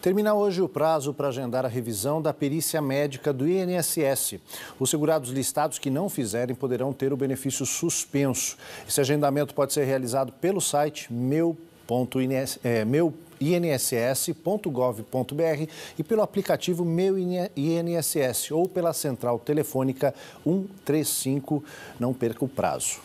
Termina hoje o prazo para agendar a revisão da perícia médica do INSS. Os segurados listados que não fizerem poderão ter o benefício suspenso. Esse agendamento pode ser realizado pelo site meu inss.gov.br é, e pelo aplicativo Meu INSS ou pela central telefônica 135. Não perca o prazo.